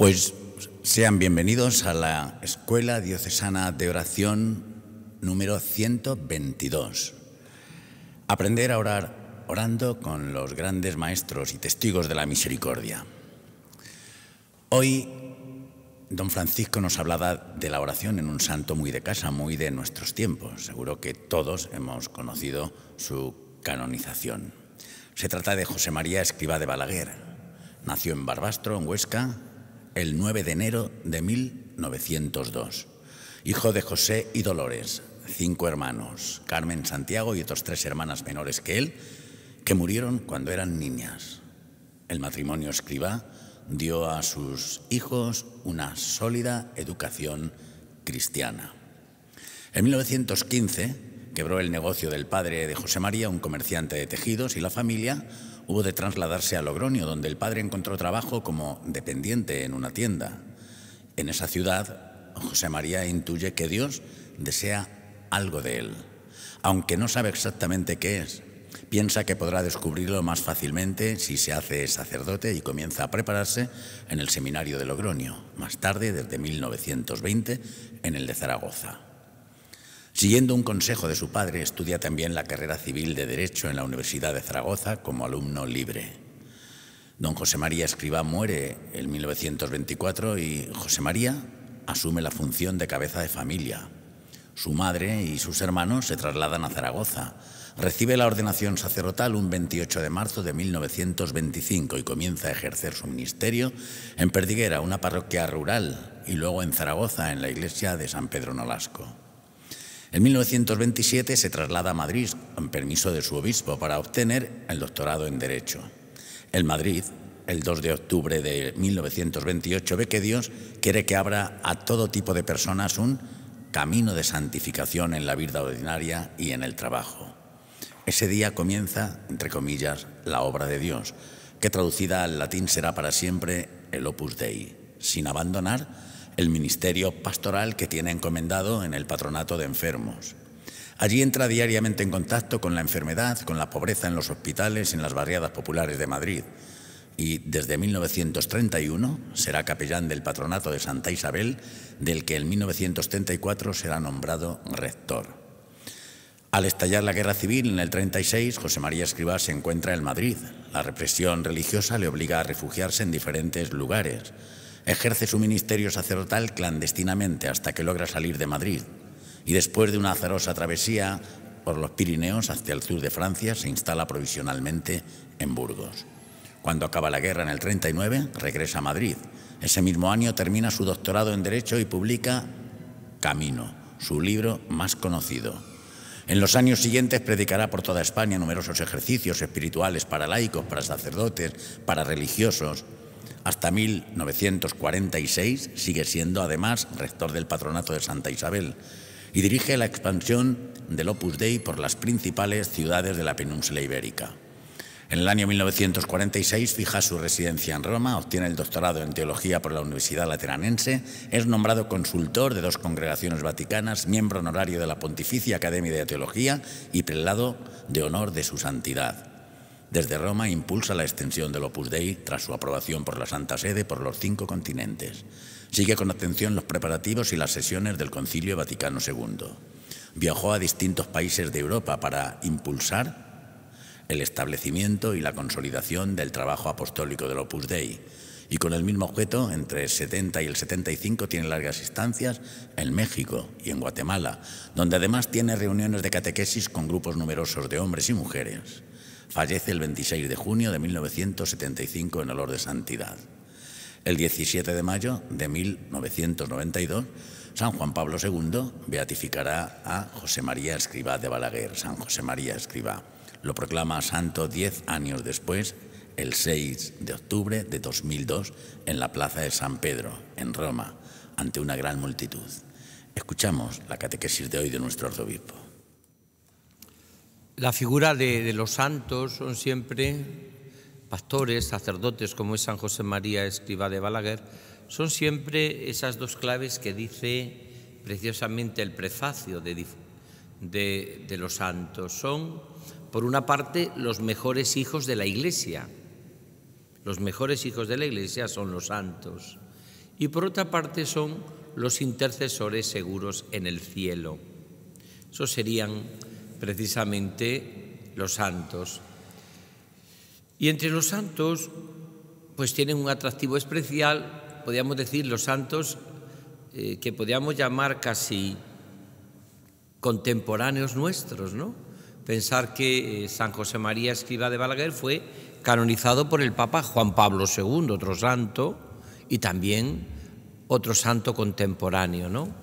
Pues sean bienvenidos a la Escuela Diocesana de Oración número 122. Aprender a orar orando con los grandes maestros y testigos de la misericordia. Hoy don Francisco nos hablaba de la oración en un santo muy de casa, muy de nuestros tiempos. Seguro que todos hemos conocido su canonización. Se trata de José María Escriba de Balaguer. Nació en Barbastro, en Huesca, el 9 de enero de 1902. Hijo de José y Dolores, cinco hermanos, Carmen Santiago y otras tres hermanas menores que él, que murieron cuando eran niñas. El matrimonio escriba dio a sus hijos una sólida educación cristiana. En 1915 quebró el negocio del padre de José María, un comerciante de tejidos, y la familia Hubo de trasladarse a Logroño, donde el padre encontró trabajo como dependiente en una tienda. En esa ciudad, José María intuye que Dios desea algo de él, aunque no sabe exactamente qué es. Piensa que podrá descubrirlo más fácilmente si se hace sacerdote y comienza a prepararse en el seminario de Logroño, más tarde, desde 1920, en el de Zaragoza. Siguiendo un consejo de su padre, estudia también la carrera civil de Derecho en la Universidad de Zaragoza como alumno libre. Don José María Escriba muere en 1924 y José María asume la función de cabeza de familia. Su madre y sus hermanos se trasladan a Zaragoza. Recibe la ordenación sacerdotal un 28 de marzo de 1925 y comienza a ejercer su ministerio en Perdiguera, una parroquia rural, y luego en Zaragoza, en la iglesia de San Pedro Nolasco. En 1927 se traslada a Madrid con permiso de su obispo para obtener el doctorado en Derecho. En Madrid, el 2 de octubre de 1928, ve que Dios quiere que abra a todo tipo de personas un camino de santificación en la vida ordinaria y en el trabajo. Ese día comienza, entre comillas, la obra de Dios, que traducida al latín será para siempre el opus dei, sin abandonar el ministerio pastoral que tiene encomendado en el patronato de enfermos. Allí entra diariamente en contacto con la enfermedad, con la pobreza en los hospitales, en las barriadas populares de Madrid. Y desde 1931 será capellán del patronato de Santa Isabel, del que en 1934 será nombrado rector. Al estallar la guerra civil en el 36, José María Escribá se encuentra en Madrid. La represión religiosa le obliga a refugiarse en diferentes lugares. Ejerce su ministerio sacerdotal clandestinamente hasta que logra salir de Madrid y después de una azarosa travesía por los Pirineos hacia el sur de Francia se instala provisionalmente en Burgos. Cuando acaba la guerra en el 39, regresa a Madrid. Ese mismo año termina su doctorado en Derecho y publica Camino, su libro más conocido. En los años siguientes predicará por toda España numerosos ejercicios espirituales para laicos, para sacerdotes, para religiosos. Hasta 1946 sigue siendo además rector del patronato de Santa Isabel y dirige la expansión del Opus Dei por las principales ciudades de la península ibérica. En el año 1946 fija su residencia en Roma, obtiene el doctorado en teología por la Universidad Lateranense, es nombrado consultor de dos congregaciones vaticanas, miembro honorario de la Pontificia Academia de Teología y prelado de honor de su santidad. Desde Roma impulsa la extensión del Opus Dei tras su aprobación por la Santa Sede por los cinco continentes. Sigue con atención los preparativos y las sesiones del Concilio Vaticano II. Viajó a distintos países de Europa para impulsar el establecimiento y la consolidación del trabajo apostólico del Opus Dei. Y con el mismo objeto, entre el 70 y el 75 tiene largas estancias en México y en Guatemala, donde además tiene reuniones de catequesis con grupos numerosos de hombres y mujeres. Fallece el 26 de junio de 1975 en olor de santidad. El 17 de mayo de 1992, San Juan Pablo II beatificará a José María Escribá de Balaguer, San José María Escribá. Lo proclama santo diez años después, el 6 de octubre de 2002, en la plaza de San Pedro, en Roma, ante una gran multitud. Escuchamos la catequesis de hoy de nuestro arzobispo. La figura de, los santos son siempre pastores, sacerdotes, como es San José María Escriba de Balaguer, son siempre esas dos claves que dice preciosamente el prefacio de, los santos. Son, por una parte, los mejores hijos de la Iglesia. Los mejores hijos de la Iglesia son los santos. Y por otra parte son los intercesores seguros en el cielo. Eso serían precisamente los santos. Y entre los santos, pues tienen un atractivo especial, podríamos decir, los santos eh, que podríamos llamar casi contemporáneos nuestros, ¿no? Pensar que eh, San José María Escriba de Balaguer fue canonizado por el Papa Juan Pablo II, otro santo, y también otro santo contemporáneo, ¿no?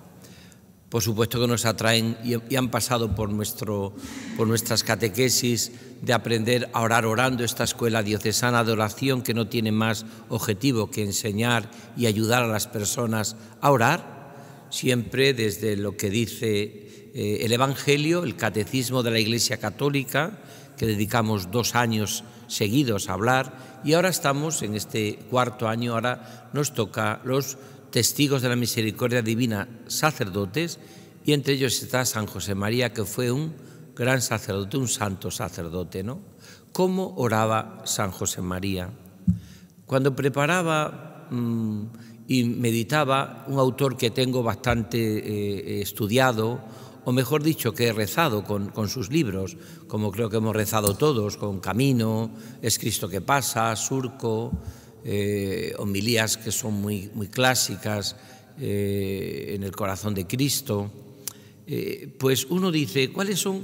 por supuesto que nos atraen y, han pasado por, nuestro, por nuestras catequesis de aprender a orar orando, esta escuela diocesana de oración que no tiene más objetivo que enseñar y ayudar a las personas a orar, siempre desde lo que dice eh, el Evangelio, el Catecismo de la Iglesia Católica, que dedicamos dos años seguidos a hablar, y ahora estamos en este cuarto año, ahora nos toca los testigos de la misericordia divina, sacerdotes, y entre ellos está San José María, que fue un gran sacerdote, un santo sacerdote, ¿no? ¿Cómo oraba San José María? Cuando preparaba mm, y meditaba, un autor que tengo bastante eh, estudiado, o mejor dicho, que he rezado con, con, sus libros, como creo que hemos rezado todos, con Camino, Es Cristo que pasa, Surco, eh, homilías que son muy, clásicas, eh, en el corazón de Cristo, eh, pues uno dice, ¿cuáles son?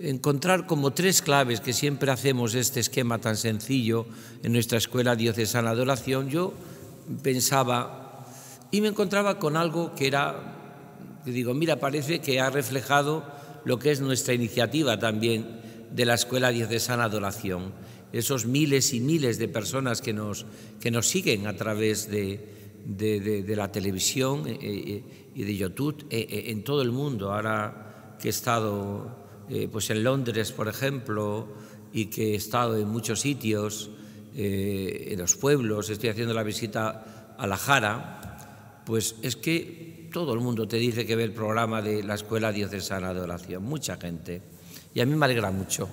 Encontrar como tres claves que siempre hacemos este esquema tan sencillo en nuestra escuela diocesana de Adoración. Yo pensaba y me encontraba con algo que era, digo, mira, parece que ha reflejado lo que es nuestra iniciativa también de la escuela diocesana de Adoración esos miles y miles de personas que nos, que nos siguen a través de, la televisión eh, eh, y de YouTube eh, en todo el mundo. Ahora que he estado pues en Londres, por ejemplo, y que he estado en muchos sitios, en los pueblos, estoy haciendo la visita a La Jara, pues es que todo el mundo te dice que ve el programa de la Escuela Diocesana de Oración, mucha gente. Y a mí me alegra mucho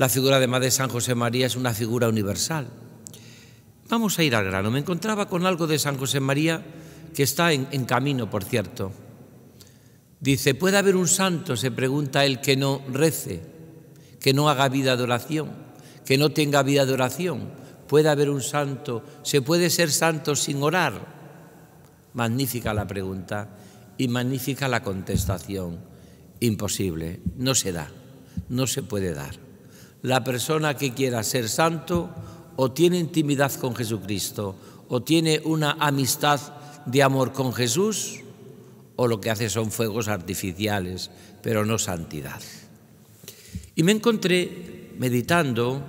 la figura de de San José María es una figura universal. Vamos a ir al grano. Me encontraba con algo de San José María que está en, en camino, por cierto. Dice, ¿puede haber un santo, se pregunta el que no rece, que no haga vida de oración, que no tenga vida de oración? ¿Puede haber un santo? ¿Se puede ser santo sin orar? Magnífica la pregunta y magnífica la contestación. Imposible, no se da, no se puede dar la persona que quiera ser santo o tiene intimidad con Jesucristo o tiene una amistad de amor con Jesús o lo que hace son fuegos artificiales, pero no santidad. Y me encontré meditando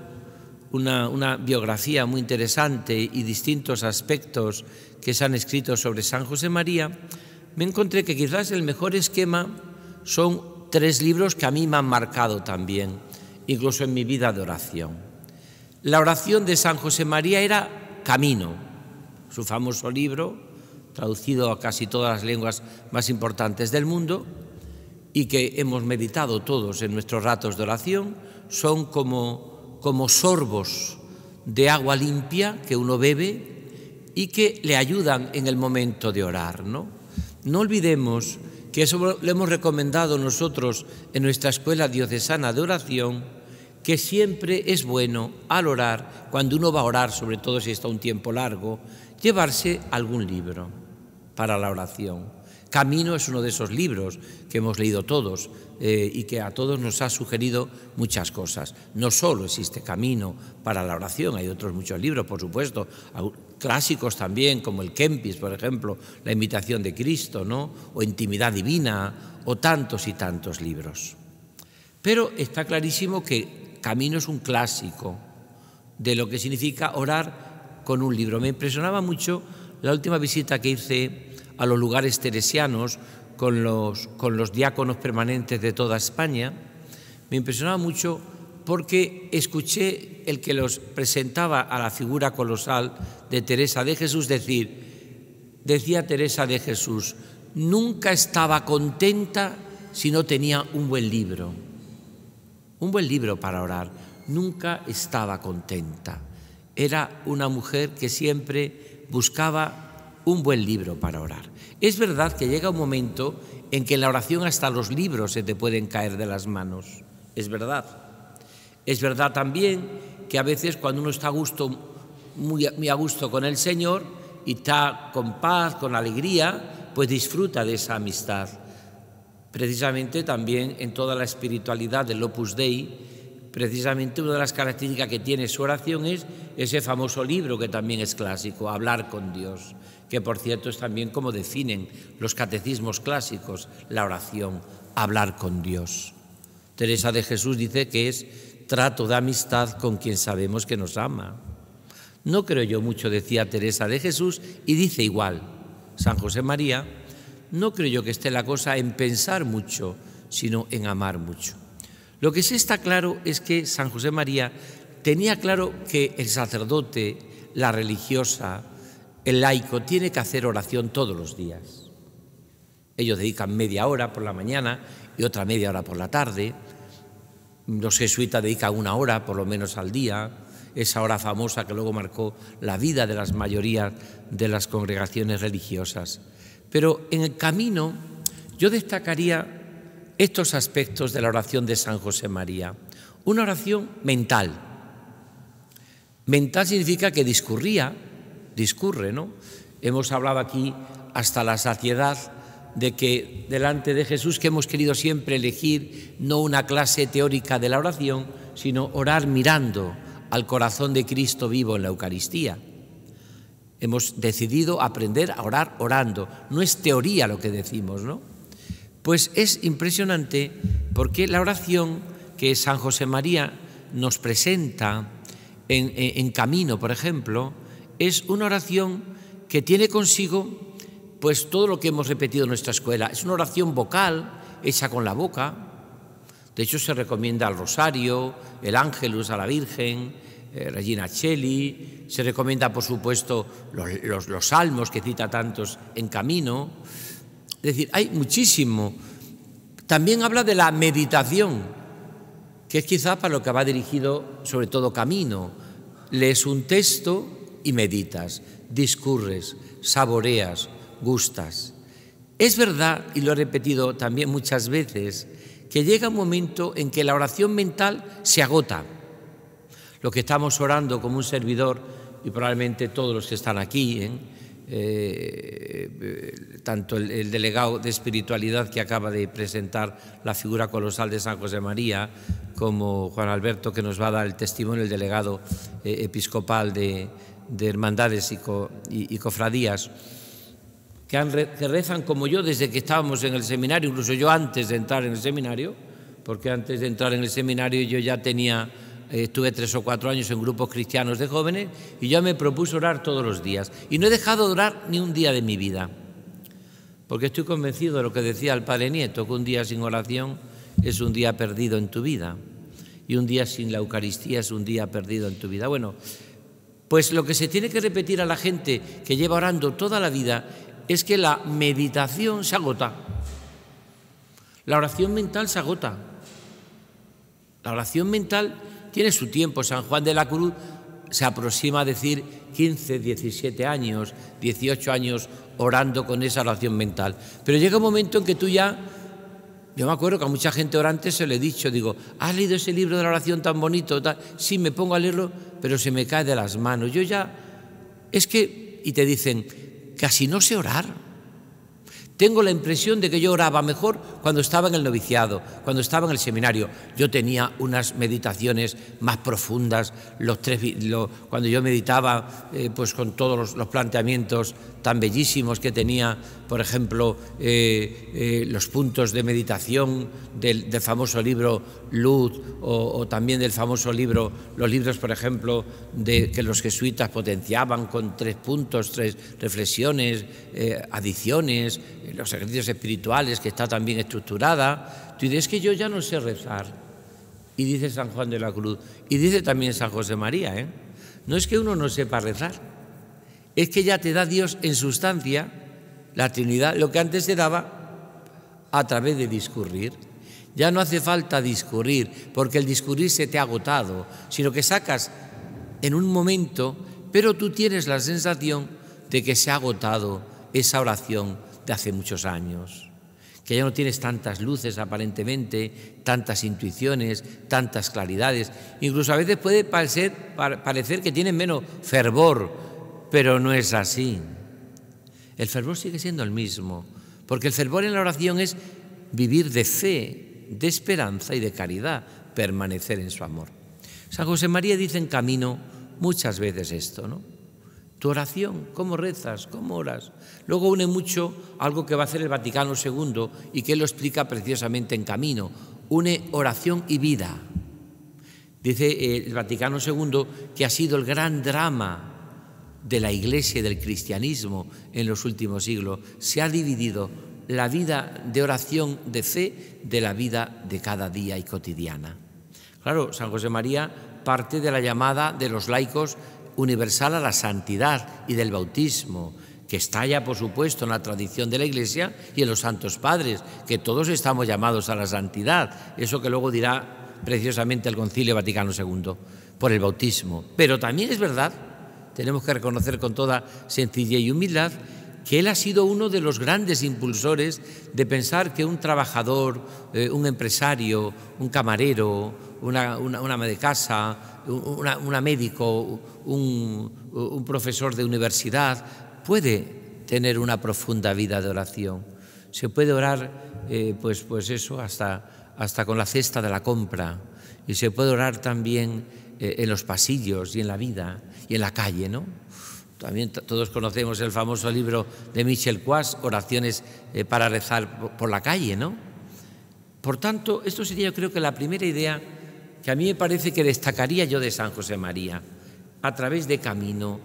una, biografía muy interesante y distintos aspectos que se han escrito sobre San José María, me encontré que quizás el mejor esquema son tres libros que a mí me han marcado también incluso en mi vida de oración. La oración de San José María era Camino, su famoso libro, traducido a casi todas las lenguas más importantes del mundo y que hemos meditado todos en nuestros ratos de oración, son como, como sorbos de agua limpia que uno bebe y que le ayudan en el momento de orar. No, no olvidemos que eso lo hemos recomendado nosotros en nuestra escuela diocesana de oración que siempre es bueno al orar, cuando uno va a orar, sobre todo si está un tiempo largo, llevarse algún libro para la oración. Camino es uno de esos libros que hemos leído todos eh, y que a todos nos ha sugerido muchas cosas. No solo existe Camino para la oración, hay otros muchos libros, por supuesto, clásicos también, como el Kempis, por ejemplo, La Invitación de Cristo, ¿no? o Intimidad Divina, o tantos y tantos libros. Pero está clarísimo que Camino es un clásico de lo que significa orar con un libro. Me impresionaba mucho la última visita que hice a los lugares teresianos con los, diáconos permanentes de toda España. Me impresionaba mucho porque escuché el que los presentaba a la figura colosal de Teresa de Jesús decir, decía Teresa de Jesús, nunca estaba contenta si no tenía un buen libro un buen libro para orar. Nunca estaba contenta. Era una mujer que siempre buscaba un buen libro para orar. Es verdad que llega un momento en que en la oración hasta los libros se te pueden caer de las manos. Es verdad. Es verdad también que a veces cuando uno está a gusto, muy, muy a gusto con el Señor y está con paz, con alegría, pues disfruta de esa amistad precisamente también en toda la espiritualidad del Opus Dei, precisamente una de las características que tiene su oración es ese famoso libro que también es clásico, Hablar con Dios, que por cierto es también como definen los catecismos clásicos la oración, hablar con Dios. Teresa de Jesús dice que es trato de amistad con quien sabemos que nos ama. No creo yo mucho, decía Teresa de Jesús, y dice igual, San José María, no creo yo que esté la cosa en pensar mucho, sino en amar mucho. Lo que sí está claro es que San José María tenía claro que el sacerdote, la religiosa, el laico tiene que hacer oración todos los días. Ellos dedican media hora por la mañana y otra media hora por la tarde. Los jesuitas dedican una hora por lo menos al día, esa hora famosa que luego marcó la vida de las mayorías de las congregaciones religiosas. Pero en el camino yo destacaría estos aspectos de la oración de San José María. Una oración mental. Mental significa que discurría, discurre, ¿no? Hemos hablado aquí hasta la saciedad de que delante de Jesús que hemos querido siempre elegir no una clase teórica de la oración, sino orar mirando al corazón de Cristo vivo en la Eucaristía. Hemos decidido aprender a orar orando. No es teoría lo que decimos, ¿no? Pues es impresionante porque la oración que San José María nos presenta en, camino, por ejemplo, es una oración que tiene consigo pues todo lo que hemos repetido en nuestra escuela. Es una oración vocal hecha con la boca. De hecho, se recomienda al rosario, el ángelus a la Virgen, eh, Regina Shelley, se recomienda por supuesto los, los, salmos que cita tantos en camino. Es decir, hay muchísimo. También habla de la meditación, que es quizá para lo que va dirigido sobre todo camino. Lees un texto y meditas, discurres, saboreas, gustas. Es verdad, y lo he repetido también muchas veces, que llega un momento en que la oración mental se agota lo que estamos orando como un servidor, y probablemente todos los que están aquí, ¿eh? Eh, tanto el, delegado de espiritualidad que acaba de presentar la figura colosal de San José María, como Juan Alberto que nos va a dar el testimonio, el delegado eh, episcopal de, hermandades y, cofradías, que, que, rezan como yo desde que estábamos en el seminario, incluso yo antes de entrar en el seminario, porque antes de entrar en el seminario yo ya tenía estuve tres o cuatro años en grupos cristianos de jóvenes y yo me propuse orar todos los días. Y no he dejado de orar ni un día de mi vida, porque estoy convencido de lo que decía el Padre Nieto, que un día sin oración es un día perdido en tu vida y un día sin la Eucaristía es un día perdido en tu vida. Bueno, pues lo que se tiene que repetir a la gente que lleva orando toda la vida es que la meditación se agota, la oración mental se agota. La oración mental tiene su tiempo. San Juan de la Cruz se aproxima a decir 15, 17 años, 18 años orando con esa oración mental. Pero llega un momento en que tú ya, yo me acuerdo que a mucha gente orante se le he dicho, digo, ¿has leído ese libro de la oración tan bonito? Sí, me pongo a leerlo, pero se me cae de las manos. Yo ya, es que, y te dicen, casi no sé orar. Tengo la impresión de que yo oraba mejor cuando estaba en el noviciado, cuando estaba en el seminario, yo tenía unas meditaciones más profundas, los tres, cuando yo meditaba eh, pues con todos los, planteamientos tan bellísimos que tenía, por ejemplo, eh, eh, los puntos de meditación del, famoso libro Luz o, también del famoso libro, los libros, por ejemplo, que los jesuitas potenciaban con tres puntos, tres reflexiones, adiciones, los ejercicios espirituales que está también estructurada, tú dices, que yo ya no sé rezar. Y dice San Juan de la Cruz, y dice también San José María, ¿eh? no es que uno no sepa rezar, es que ya te da Dios en sustancia, la Trinidad, lo que antes te daba a través de discurrir. Ya no hace falta discurrir, porque el discurrir se te ha agotado, sino que sacas en un momento, pero tú tienes la sensación de que se ha agotado esa oración de hace muchos años que ya no tienes tantas luces aparentemente, tantas intuiciones, tantas claridades. Incluso a veces puede parecer, parecer que tienes menos fervor, pero no es así. El fervor sigue siendo el mismo, porque el fervor en la oración es vivir de fe, de esperanza y de caridad, permanecer en su amor. San José María dice en camino muchas veces esto, ¿no? tu oración, cómo rezas, cómo oras. Luego une mucho algo que va a hacer el Vaticano II y que lo explica precisamente en camino. Une oración y vida. Dice eh, el Vaticano II que ha sido el gran drama de la Iglesia y del cristianismo en los últimos siglos. Se ha dividido la vida de oración de fe de la vida de cada día y cotidiana. Claro, San José María parte de la llamada de los laicos universal a la santidad y del bautismo, que está ya, por supuesto, en la tradición de la Iglesia y en los santos padres, que todos estamos llamados a la santidad, eso que luego dirá preciosamente el Concilio Vaticano II, por el bautismo. Pero también es verdad, tenemos que reconocer con toda sencillez y humildad, que él ha sido uno de los grandes impulsores de pensar que un trabajador, eh, un empresario, un camarero, una, una, de casa, una, una médico, un, profesor de universidad, puede tener una profunda vida de oración. Se puede orar, eh, pues, pues eso, hasta, hasta con la cesta de la compra. Y se puede orar también eh, en los pasillos y en la vida y en la calle, ¿no? También todos conocemos el famoso libro de Michel Quas, Oraciones eh, para rezar por la calle, ¿no? Por tanto, esto sería yo creo que la primera idea que a mí me parece que destacaría yo de San José María, a través de camino.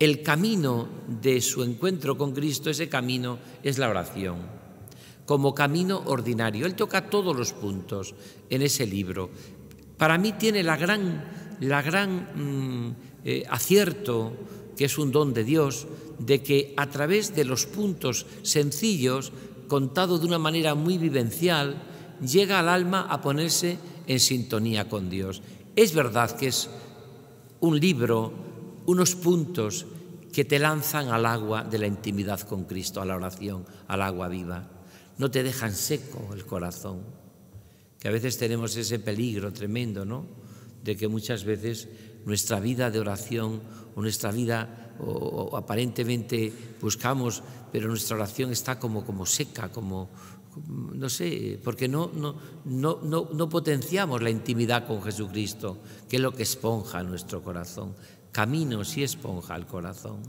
El camino de su encuentro con Cristo, ese camino es la oración, como camino ordinario. Él toca todos los puntos en ese libro. Para mí tiene la gran, la gran mm, eh, acierto, que es un don de Dios, de que a través de los puntos sencillos, contado de una manera muy vivencial, llega al alma a ponerse en sintonía con Dios. Es verdad que es un libro, unos puntos que te lanzan al agua de la intimidad con Cristo, a la oración, al agua viva. No te dejan seco el corazón, que a veces tenemos ese peligro tremendo, ¿no? De que muchas veces nuestra vida de oración o nuestra vida o, aparentemente buscamos, pero nuestra oración está como, como seca, como, no sé, porque no, no, no, no, potenciamos la intimidad con Jesucristo, que es lo que esponja nuestro corazón. Camino y esponja el corazón.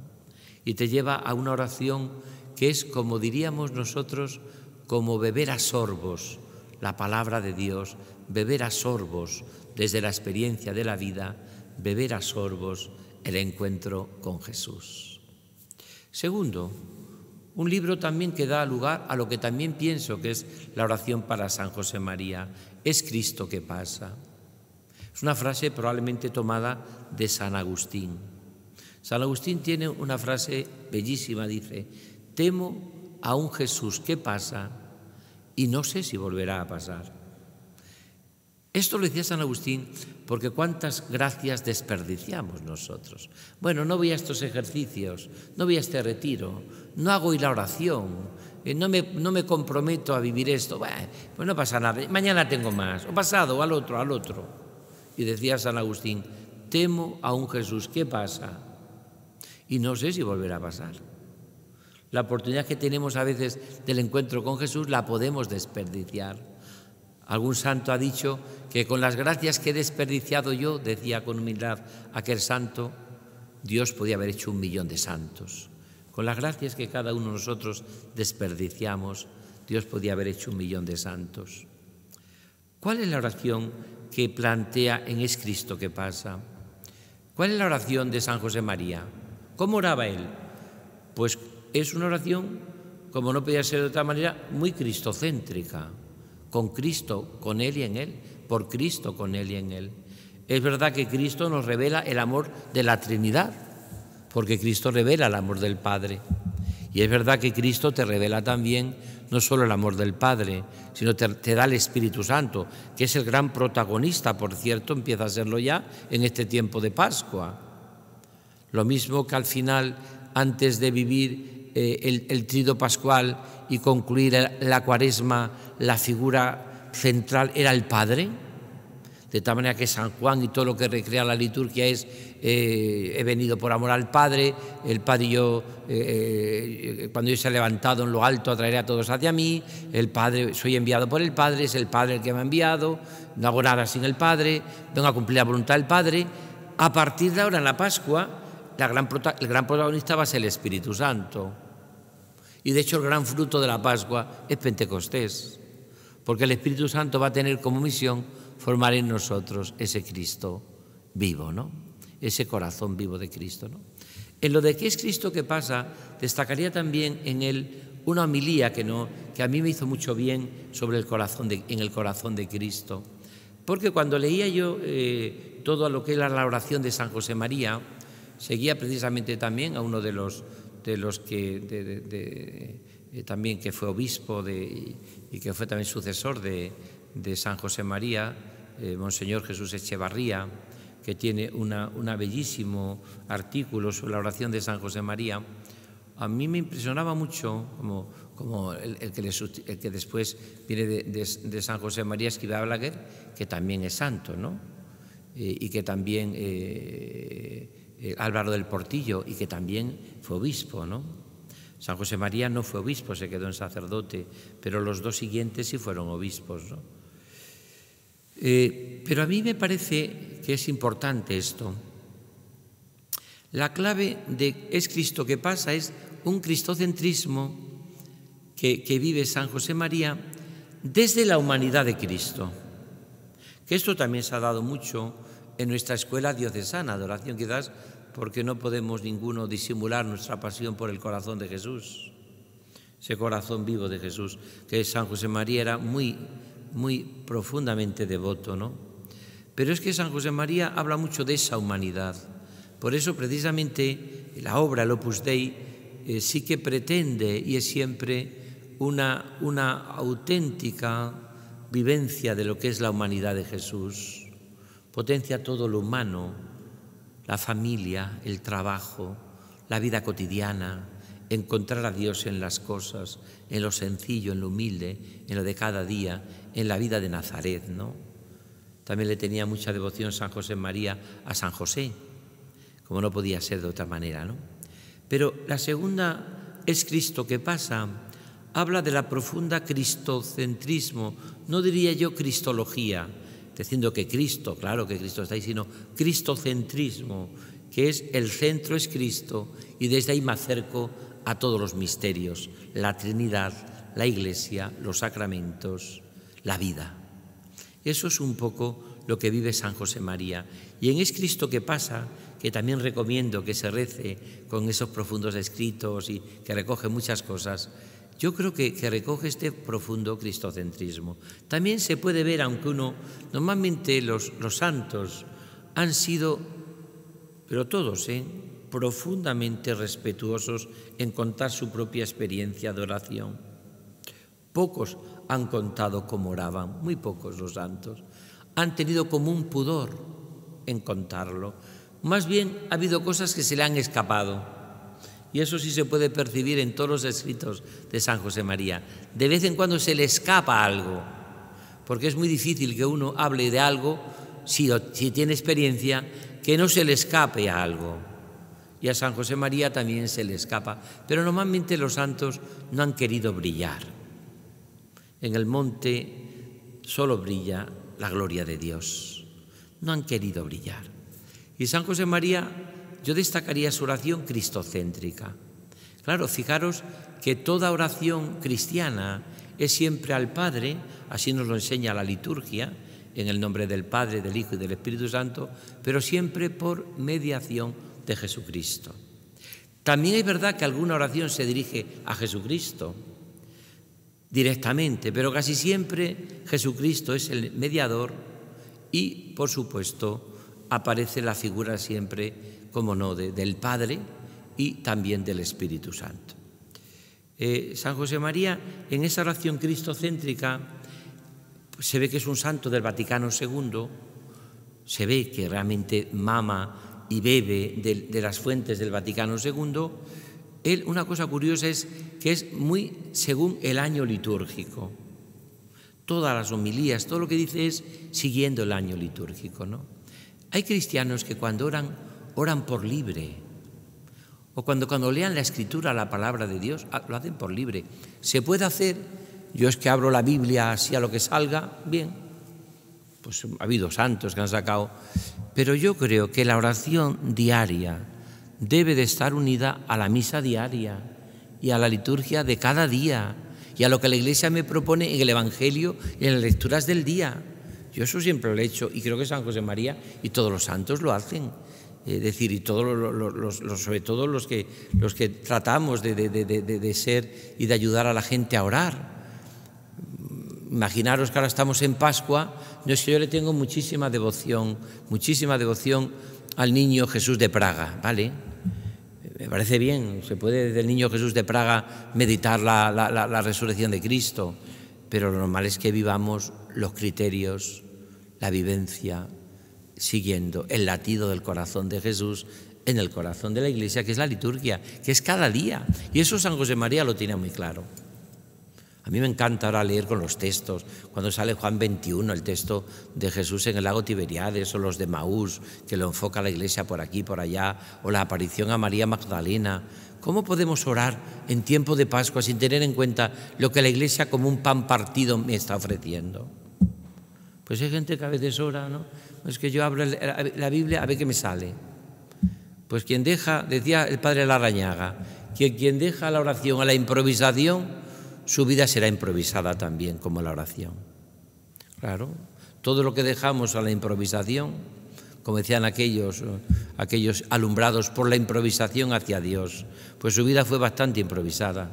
Y te lleva a una oración que es, como diríamos nosotros, como beber a sorbos la palabra de Dios, beber a sorbos desde la experiencia de la vida, beber a sorbos el encuentro con Jesús. Segundo, un libro también que da lugar a lo que también pienso que es la oración para San José María. Es Cristo que pasa. Es una frase probablemente tomada de San Agustín. San Agustín tiene una frase bellísima, dice, temo a un Jesús que pasa y no sé si volverá a pasar. Esto lo decía San Agustín porque cuántas gracias desperdiciamos nosotros. Bueno, no voy a estos ejercicios, no voy a este retiro, no hago hoy la oración, eh, no me, no me comprometo a vivir esto. pues no pasa nada, mañana tengo más, o pasado, o al otro, al otro. Y decía San Agustín, temo a un Jesús ¿Qué pasa y no sé si volverá a pasar. La oportunidad que tenemos a veces del encuentro con Jesús la podemos desperdiciar Algún santo ha dicho que con las gracias que he desperdiciado yo, decía con humildad aquel santo, Dios podía haber hecho un millón de santos. Con las gracias que cada uno de nosotros desperdiciamos, Dios podía haber hecho un millón de santos. ¿Cuál es la oración que plantea en Es Cristo que pasa? ¿Cuál es la oración de San José María? ¿Cómo oraba él? Pues es una oración, como no podía ser de otra manera, muy cristocéntrica con Cristo, con Él y en Él, por Cristo, con Él y en Él. Es verdad que Cristo nos revela el amor de la Trinidad, porque Cristo revela el amor del Padre. Y es verdad que Cristo te revela también no solo el amor del Padre, sino te, te, da el Espíritu Santo, que es el gran protagonista, por cierto, empieza a serlo ya en este tiempo de Pascua. Lo mismo que al final, antes de vivir eh, el, el trido pascual y concluir la cuaresma, la figura central era el Padre. De tal manera que San Juan y todo lo que recrea la liturgia es, eh, he venido por amor al Padre, el Padre yo, eh, cuando yo se ha levantado en lo alto, atraeré a todos hacia mí, el Padre, soy enviado por el Padre, es el Padre el que me ha enviado, no hago nada sin el Padre, vengo a cumplir la voluntad del Padre. A partir de ahora, en la Pascua, la el gran protagonista va a ser el Espíritu Santo y de hecho el gran fruto de la Pascua es Pentecostés, porque el Espíritu Santo va a tener como misión formar en nosotros ese Cristo vivo, ¿no? Ese corazón vivo de Cristo, ¿no? En lo de qué es Cristo que pasa, destacaría también en él una homilía que, no, que a mí me hizo mucho bien sobre el corazón en el corazón de Cristo. Porque cuando leía yo eh, todo lo que era la oración de San José María, seguía precisamente también a uno de los de los que eh, también que fue obispo de, y que fue también sucesor de, San José María, eh, Monseñor Jesús Echevarría, que tiene un bellísimo artículo sobre la oración de San José María. A mí me impresionaba mucho, como, como el, que que después viene de, San José María blaguer que también es santo, ¿no? Eh, y que también eh, Álvaro del Portillo y que también fue obispo, ¿no? San José María no fue obispo, se quedó en sacerdote, pero los dos siguientes sí fueron obispos, ¿no? Eh, pero a mí me parece que es importante esto. La clave de es Cristo que pasa es un cristocentrismo que, que vive San José María desde la humanidad de Cristo. Que esto también se ha dado mucho en nuestra escuela diocesana adoración quizás porque no podemos ninguno disimular nuestra pasión por el corazón de Jesús, ese corazón vivo de Jesús, que San José María era muy, muy profundamente devoto, ¿no? Pero es que San José María habla mucho de esa humanidad. Por eso precisamente la obra, el Opus Dei, eh, sí que pretende y es siempre una, una auténtica vivencia de lo que es la humanidad de Jesús potencia todo lo humano, la familia, el trabajo, la vida cotidiana, encontrar a Dios en las cosas, en lo sencillo, en lo humilde, en lo de cada día, en la vida de Nazaret, ¿no? También le tenía mucha devoción San José María a San José, como no podía ser de otra manera, ¿no? Pero la segunda es Cristo que pasa, habla de la profunda cristocentrismo, no diría yo cristología, diciendo que Cristo, claro que Cristo está ahí, sino cristocentrismo, que es el centro es Cristo y desde ahí me acerco a todos los misterios, la Trinidad, la Iglesia, los sacramentos, la vida. Eso es un poco lo que vive San José María. Y en Es Cristo que pasa, que también recomiendo que se rece con esos profundos escritos y que recoge muchas cosas, yo creo que, que, recoge este profundo cristocentrismo. También se puede ver, aunque uno, normalmente los, santos han sido, pero todos, ¿eh? profundamente respetuosos en contar su propia experiencia de oración. Pocos han contado cómo oraban, muy pocos los santos. Han tenido como un pudor en contarlo. Más bien ha habido cosas que se le han escapado y eso sí se puede percibir en todos los escritos de San José María. De vez en cuando se le escapa algo, porque es muy difícil que uno hable de algo, si, tiene experiencia, que no se le escape a algo. Y a San José María también se le escapa, pero normalmente los santos no han querido brillar. En el monte solo brilla la gloria de Dios. No han querido brillar. Y San José María yo destacaría su oración cristocéntrica. Claro, fijaros que toda oración cristiana es siempre al Padre, así nos lo enseña la liturgia, en el nombre del Padre, del Hijo y del Espíritu Santo, pero siempre por mediación de Jesucristo. También es verdad que alguna oración se dirige a Jesucristo directamente, pero casi siempre Jesucristo es el mediador y, por supuesto, aparece la figura siempre como no, del Padre y también del Espíritu Santo. Eh, San José María, en esa oración cristocéntrica, pues, se ve que es un santo del Vaticano II, se ve que realmente mama y bebe de, las fuentes del Vaticano II. una cosa curiosa es que es muy según el año litúrgico. Todas las homilías, todo lo que dice es siguiendo el año litúrgico. ¿no? Hay cristianos que cuando oran oran por libre. O cuando, cuando lean la escritura, la palabra de Dios, ah, lo hacen por libre. Se puede hacer, yo es que abro la Biblia así a lo que salga, bien. Pues ha habido santos que han sacado. Pero yo creo que la oración diaria debe de estar unida a la misa diaria y a la liturgia de cada día y a lo que la Iglesia me propone en el Evangelio y en las lecturas del día. Yo eso siempre lo he hecho y creo que San José María y todos los santos lo hacen. Es decir, y todos los, sobre todo los que, tratamos de, ser y de ayudar a la gente a orar. Imaginaros que ahora estamos en Pascua, yo es que yo le tengo muchísima devoción, muchísima devoción al niño Jesús de Praga, ¿vale? Me parece bien, se puede del niño Jesús de Praga meditar la resurrección de Cristo, pero lo normal es que vivamos los criterios, la vivencia, siguiendo el latido del corazón de Jesús en el corazón de la iglesia, que es la liturgia, que es cada día. Y eso San José María lo tiene muy claro. A mí me encanta ahora leer con los textos, cuando sale Juan 21, el texto de Jesús en el lago Tiberiades, o los de Maús, que lo enfoca la iglesia por aquí, por allá, o la aparición a María Magdalena. ¿Cómo podemos orar en tiempo de Pascua sin tener en cuenta lo que la iglesia como un pan partido me está ofreciendo? Pues hay gente que a veces ora, ¿no? Es que yo abro la Biblia a ver qué me sale. Pues quien deja, decía el padre Larañaga, que quien deja la oración a la improvisación, su vida será improvisada también, como la oración. Claro, todo lo que dejamos a la improvisación, como decían aquellos, aquellos alumbrados por la improvisación hacia Dios, pues su vida fue bastante improvisada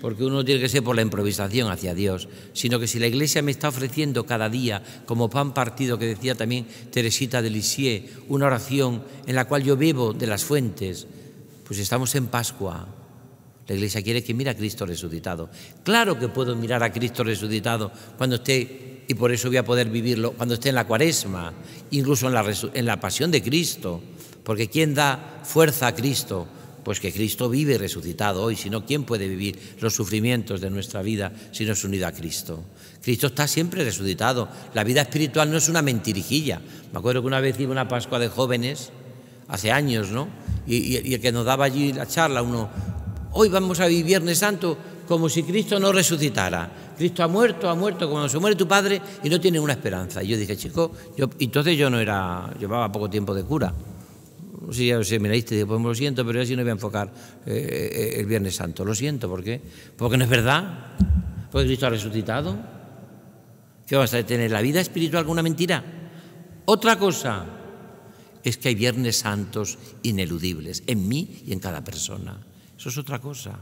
porque uno tiene que ser por la improvisación hacia Dios, sino que si la Iglesia me está ofreciendo cada día, como pan partido que decía también Teresita de Lisieux, una oración en la cual yo bebo de las fuentes, pues estamos en Pascua. La Iglesia quiere que mire a Cristo resucitado. Claro que puedo mirar a Cristo resucitado cuando esté, y por eso voy a poder vivirlo, cuando esté en la cuaresma, incluso en la, en la pasión de Cristo, porque ¿quién da fuerza a Cristo? pues que Cristo vive resucitado hoy, si no, ¿quién puede vivir los sufrimientos de nuestra vida si no es unido a Cristo? Cristo está siempre resucitado. La vida espiritual no es una mentirijilla. Me acuerdo que una vez iba una Pascua de jóvenes, hace años, ¿no? Y, el que nos daba allí la charla, uno, hoy vamos a vivir Viernes Santo como si Cristo no resucitara. Cristo ha muerto, ha muerto, cuando se muere tu padre y no tiene una esperanza. Y yo dije, chico, yo, entonces yo no era, llevaba poco tiempo de cura si ya lo sé, me digo, pues me lo siento, pero yo sí no voy a enfocar eh, eh, eh, el Viernes Santo. Lo siento, ¿por qué? Porque no es verdad, porque Cristo ha resucitado. ¿Qué vamos a tener? ¿La vida espiritual alguna mentira? Otra cosa es que hay Viernes Santos ineludibles en mí y en cada persona. Eso es otra cosa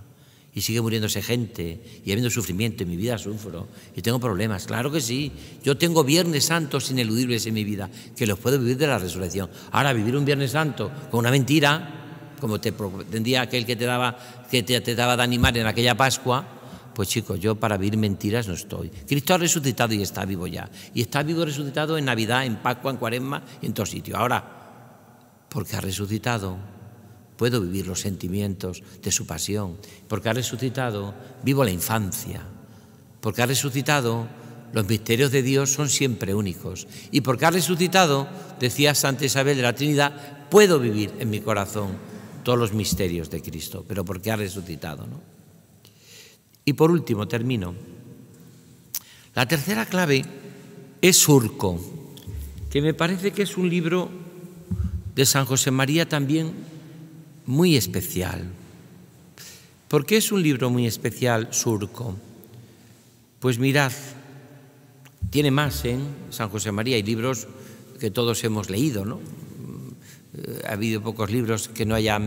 y sigue muriéndose gente y habiendo sufrimiento, en mi vida sufro y tengo problemas. Claro que sí, yo tengo viernes santos ineludibles en mi vida, que los puedo vivir de la resurrección. Ahora, vivir un viernes santo con una mentira, como te pretendía aquel que te daba, que te, te daba de animar en aquella Pascua, pues chicos, yo para vivir mentiras no estoy. Cristo ha resucitado y está vivo ya. Y está vivo y resucitado en Navidad, en Pascua, en Cuaresma, en todos sitios. Ahora, porque ha resucitado, puedo vivir los sentimientos de su pasión, porque ha resucitado, vivo la infancia, porque ha resucitado, los misterios de Dios son siempre únicos, y porque ha resucitado, decía Santa Isabel de la Trinidad, puedo vivir en mi corazón todos los misterios de Cristo, pero porque ha resucitado. ¿no? Y por último, termino. La tercera clave es Surco, que me parece que es un libro de San José María también muy especial. ¿Por qué es un libro muy especial Surco? Pues mirad, tiene más en ¿eh? San José María, hay libros que todos hemos leído, ¿no? Eh, ha habido pocos libros que no haya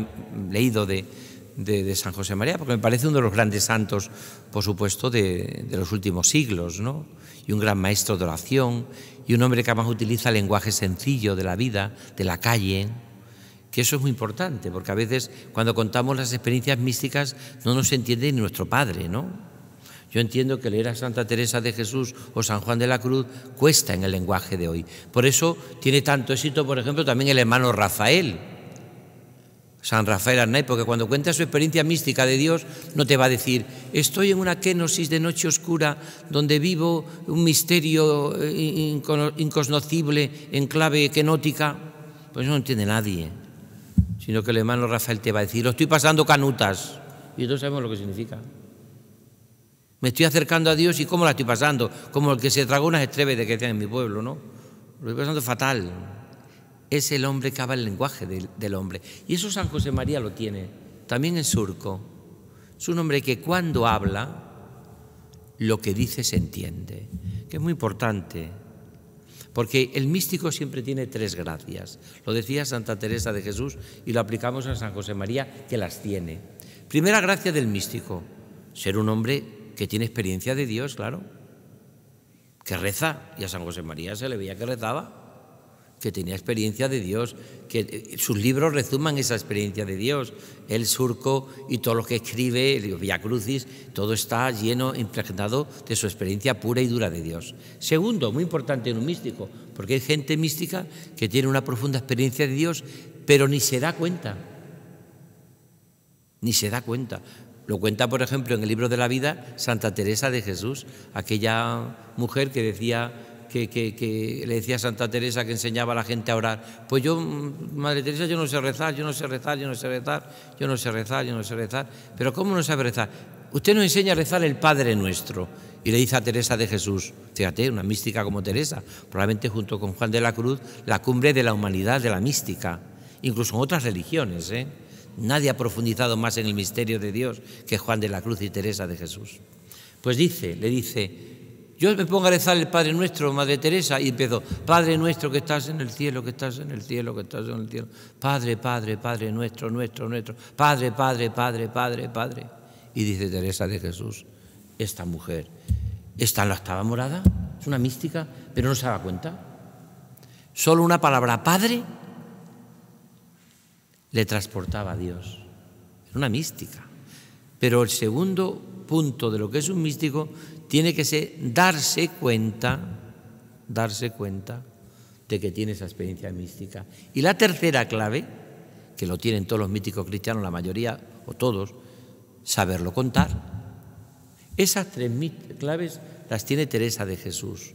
leído de, San José María, porque me parece uno de los grandes santos, por supuesto, de, de los últimos siglos, ¿no? Y un gran maestro de oración, y un hombre que además utiliza el lenguaje sencillo de la vida, de la calle, y eso es muy importante, porque a veces cuando contamos las experiencias místicas no nos entiende ni nuestro Padre, ¿no? Yo entiendo que leer a Santa Teresa de Jesús o San Juan de la Cruz cuesta en el lenguaje de hoy. Por eso tiene tanto éxito, por ejemplo, también el hermano Rafael, San Rafael Arnay, porque cuando cuenta su experiencia mística de Dios no te va a decir, estoy en una quenosis de noche oscura donde vivo un misterio eh, inconocible, en clave quenótica. Pues no entiende nadie sino que el hermano Rafael te va a decir, lo estoy pasando canutas. Y todos sabemos lo que significa. Me estoy acercando a Dios y cómo la estoy pasando, como el que se tragó unas estrebes de que hacían en mi pueblo, ¿no? Lo estoy pasando fatal. Es el hombre que habla el lenguaje del, hombre. Y eso San José María lo tiene, también en surco. Es un hombre que cuando habla, lo que dice se entiende, que es muy importante. Porque el místico siempre tiene tres gracias. Lo decía Santa Teresa de Jesús y lo aplicamos a San José María, que las tiene. Primera gracia del místico, ser un hombre que tiene experiencia de Dios, claro, que reza, y a San José María se le veía que rezaba que tenía experiencia de Dios, que eh, sus libros rezuman esa experiencia de Dios. El surco y todo lo que escribe, Via Crucis, todo está lleno, impregnado de su experiencia pura y dura de Dios. Segundo, muy importante en un místico, porque hay gente mística que tiene una profunda experiencia de Dios, pero ni se da cuenta. Ni se da cuenta. Lo cuenta, por ejemplo, en el libro de la vida Santa Teresa de Jesús, aquella mujer que decía que, le decía Santa Teresa que enseñaba a la gente a orar. Pues yo, mm, Madre Teresa, yo no sé rezar, yo no sé rezar, yo no sé rezar, yo no sé rezar, yo no sé rezar. Pero ¿cómo no sabe rezar? Usted nos enseña a rezar el Padre nuestro. Y le dice a Teresa de Jesús, fíjate, una mística como Teresa, probablemente junto con Juan de la Cruz, la cumbre de la humanidad, de la mística, incluso en otras religiones. ¿eh? Nadie ha profundizado más en el misterio de Dios que Juan de la Cruz y Teresa de Jesús. Pues dice, le dice, yo me pongo a rezar el Padre Nuestro, Madre Teresa, y empiezo, Padre Nuestro que estás en el cielo, que estás en el cielo, que estás en el cielo. Padre, Padre, Padre Nuestro, Nuestro, Nuestro. Padre, Padre, Padre, Padre, Padre. Y dice Teresa de Jesús, esta mujer ...esta no estaba morada, es una mística, pero no se da cuenta. Solo una palabra, Padre, le transportaba a Dios. Era una mística. Pero el segundo punto de lo que es un místico tiene que ser darse cuenta, darse cuenta de que tiene esa experiencia mística. Y la tercera clave, que lo tienen todos los míticos cristianos, la mayoría o todos, saberlo contar. Esas tres claves las tiene Teresa de Jesús,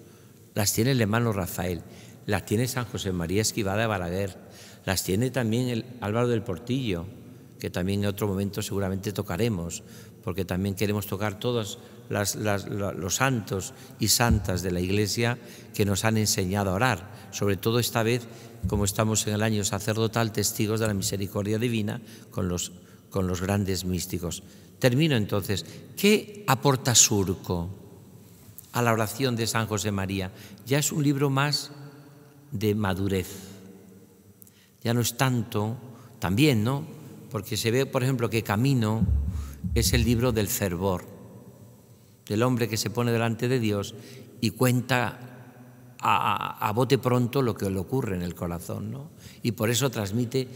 las tiene el hermano Rafael, las tiene San José María Esquivada de Balaguer, las tiene también el Álvaro del Portillo, que también en otro momento seguramente tocaremos, porque también queremos tocar todas los santos y santas de la Iglesia que nos han enseñado a orar, sobre todo esta vez, como estamos en el año sacerdotal, testigos de la misericordia divina con los, con los grandes místicos. Termino entonces. ¿Qué aporta Surco a la oración de San José María? Ya es un libro más de madurez. Ya no es tanto, también, ¿no? Porque se ve, por ejemplo, que Camino es el libro del fervor del hombre que se pone delante de Dios y cuenta a, bote pronto lo que le ocurre en el corazón, Y por eso transmite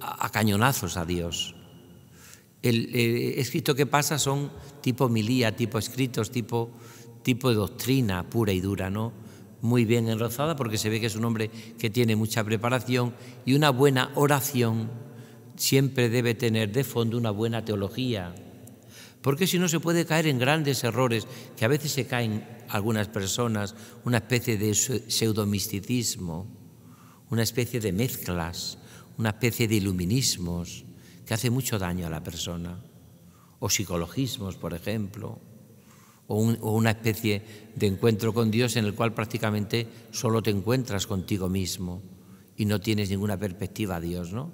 a, cañonazos a Dios. El, escrito que pasa son tipo milía, tipo escritos, tipo, tipo de doctrina pura y dura, ¿no? Muy bien enrozada porque se ve que es un hombre que tiene mucha preparación y una buena oración siempre debe tener de fondo una buena teología porque si no se puede caer en grandes errores que a veces se caen algunas personas, una especie de pseudomisticismo, una especie de mezclas, una especie de iluminismos que hace mucho daño a la persona, o psicologismos, por ejemplo, o, una especie de encuentro con Dios en el cual prácticamente solo te encuentras contigo mismo y no tienes ninguna perspectiva a Dios, ¿no?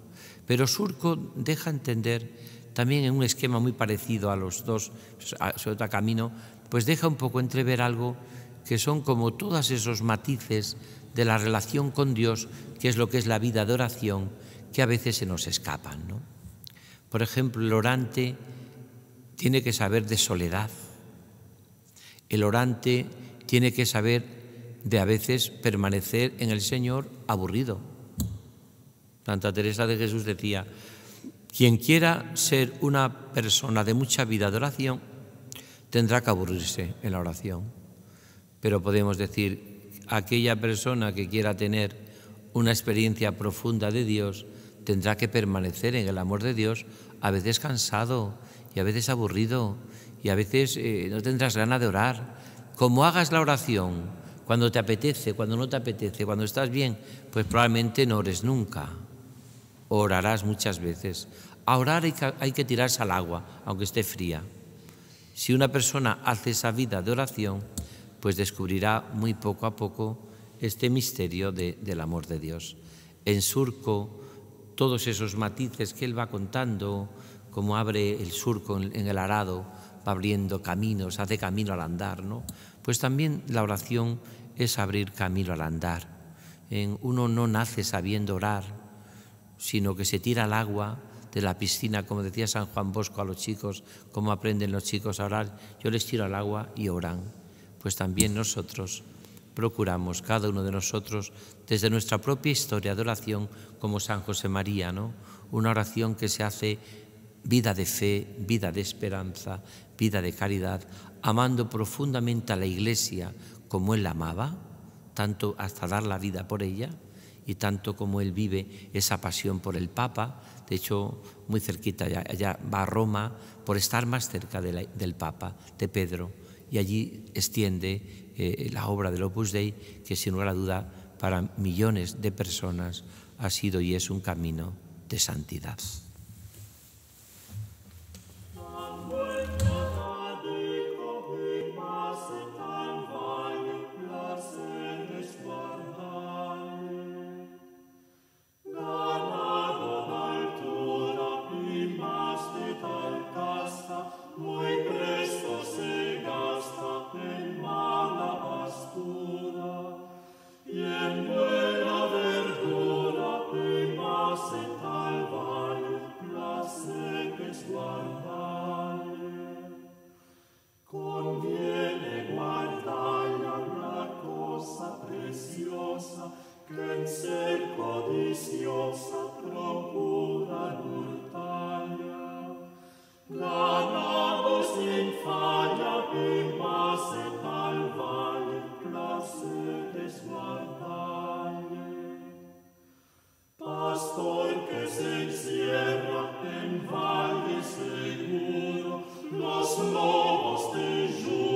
Pero Surco deja entender también en un esquema muy parecido a los dos, pues, sobre su a Camino, pues deja un poco entrever algo que son como todos esos matices de la relación con Dios, que es lo que es la vida de oración, que a veces se nos escapan. Por ejemplo, el orante tiene que saber de soledad, el orante tiene que saber de a veces permanecer en el Señor aburrido. Santa Teresa de Jesús decía, quien quiera ser una persona de mucha vida de oración tendrá que aburrirse en la oración. Pero podemos decir, aquella persona que quiera tener una experiencia profunda de Dios tendrá que permanecer en el amor de Dios, a veces cansado y a veces aburrido y a veces eh, no tendrás ganas de orar. Como hagas la oración, cuando te apetece, cuando no te apetece, cuando estás bien, pues probablemente no ores nunca. Orarás muchas veces. A orar hay que, tirarse al agua, aunque esté fría. Si una persona hace esa vida de oración, pues descubrirá muy poco a poco este misterio del amor de Dios. en surco, todos esos matices que él va contando, como abre el surco en el arado, va abriendo caminos, hace camino al andar, ¿no? Pues también la oración es abrir camino al andar. En uno no nace sabiendo orar, sino que se tira el agua de la piscina, como decía San Juan Bosco a los chicos, como aprenden los chicos a orar, yo les tiro al agua y oran. Pues también nosotros procuramos, cada uno de nosotros, desde nuestra propia historia de oración, como San José María, ¿no? una oración que se hace vida de fe, vida de esperanza, vida de caridad, amando profundamente a la Iglesia como él la amaba, tanto hasta dar la vida por ella, y tanto como él vive esa pasión por el Papa, de hecho, muy cerquita, ya, va a Roma por estar más cerca del Papa, de Pedro, y allí extiende eh, la obra del Opus Dei, que sin lugar a duda para millones de personas ha sido y es un camino de santidad. Toi che sei Los lobos te jura.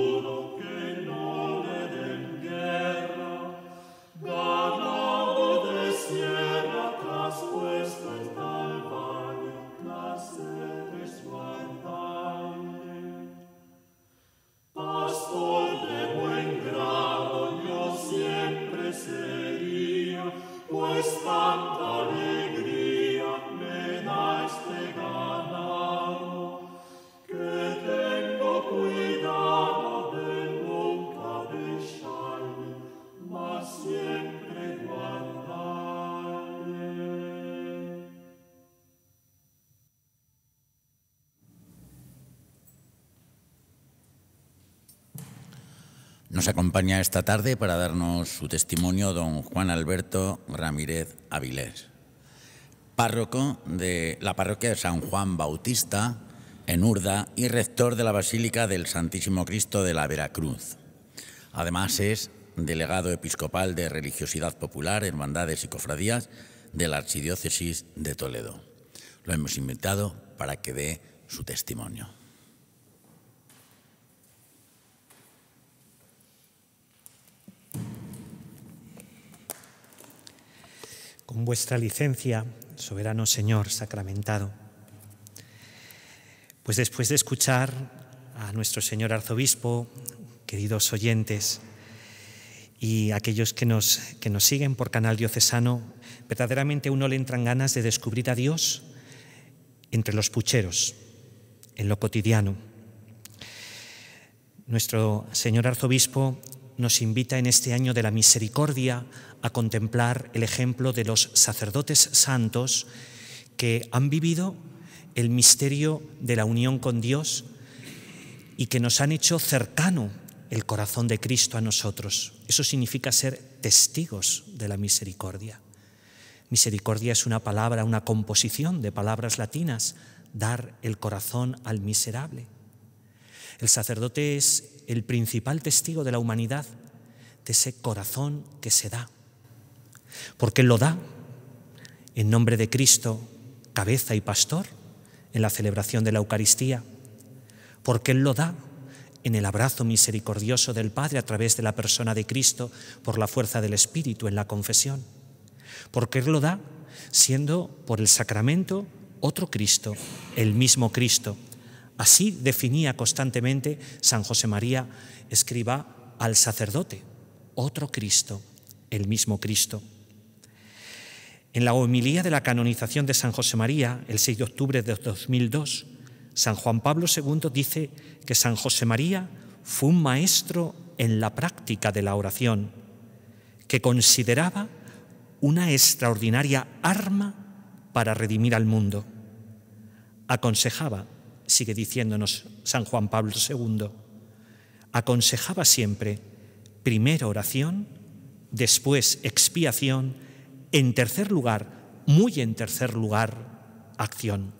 Nos acompaña esta tarde para darnos su testimonio don Juan Alberto Ramírez Avilés, párroco de la parroquia de San Juan Bautista en Urda y rector de la Basílica del Santísimo Cristo de la Veracruz. Además es delegado episcopal de Religiosidad Popular, Hermandades y Cofradías de la Archidiócesis de Toledo. Lo hemos invitado para que dé su testimonio. vuestra licencia, soberano Señor sacramentado. Pues después de escuchar a nuestro Señor Arzobispo, queridos oyentes y aquellos que nos, que nos siguen por Canal Diocesano, verdaderamente uno le entran ganas de descubrir a Dios entre los pucheros, en lo cotidiano. Nuestro Señor Arzobispo nos invita en este año de la misericordia a contemplar el ejemplo de los sacerdotes santos que han vivido el misterio de la unión con Dios y que nos han hecho cercano el corazón de Cristo a nosotros. Eso significa ser testigos de la misericordia. Misericordia es una palabra, una composición de palabras latinas, dar el corazón al miserable. El sacerdote es el principal testigo de la humanidad, de ese corazón que se da, porque lo da en nombre de Cristo, cabeza y pastor, en la celebración de la Eucaristía, porque Él lo da en el abrazo misericordioso del Padre a través de la persona de Cristo por la fuerza del Espíritu en la confesión, porque Él lo da siendo por el sacramento otro Cristo, el mismo Cristo, Así definía constantemente San José María Escriba al sacerdote, otro Cristo, el mismo Cristo. En la homilía de la canonización de San José María, el 6 de octubre de 2002, San Juan Pablo II dice que San José María fue un maestro en la práctica de la oración, que consideraba una extraordinaria arma para redimir al mundo. Aconsejaba sigue diciéndonos San Juan Pablo II, aconsejaba siempre primera oración, después expiación, en tercer lugar, muy en tercer lugar, acción.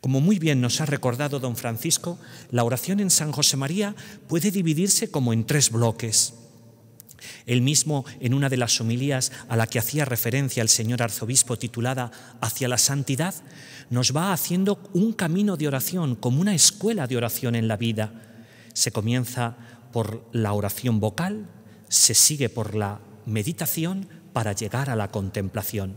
Como muy bien nos ha recordado don Francisco, la oración en San José María puede dividirse como en tres bloques. Él mismo, en una de las homilías a la que hacía referencia el señor arzobispo titulada Hacia la Santidad, nos va haciendo un camino de oración, como una escuela de oración en la vida. Se comienza por la oración vocal, se sigue por la meditación para llegar a la contemplación.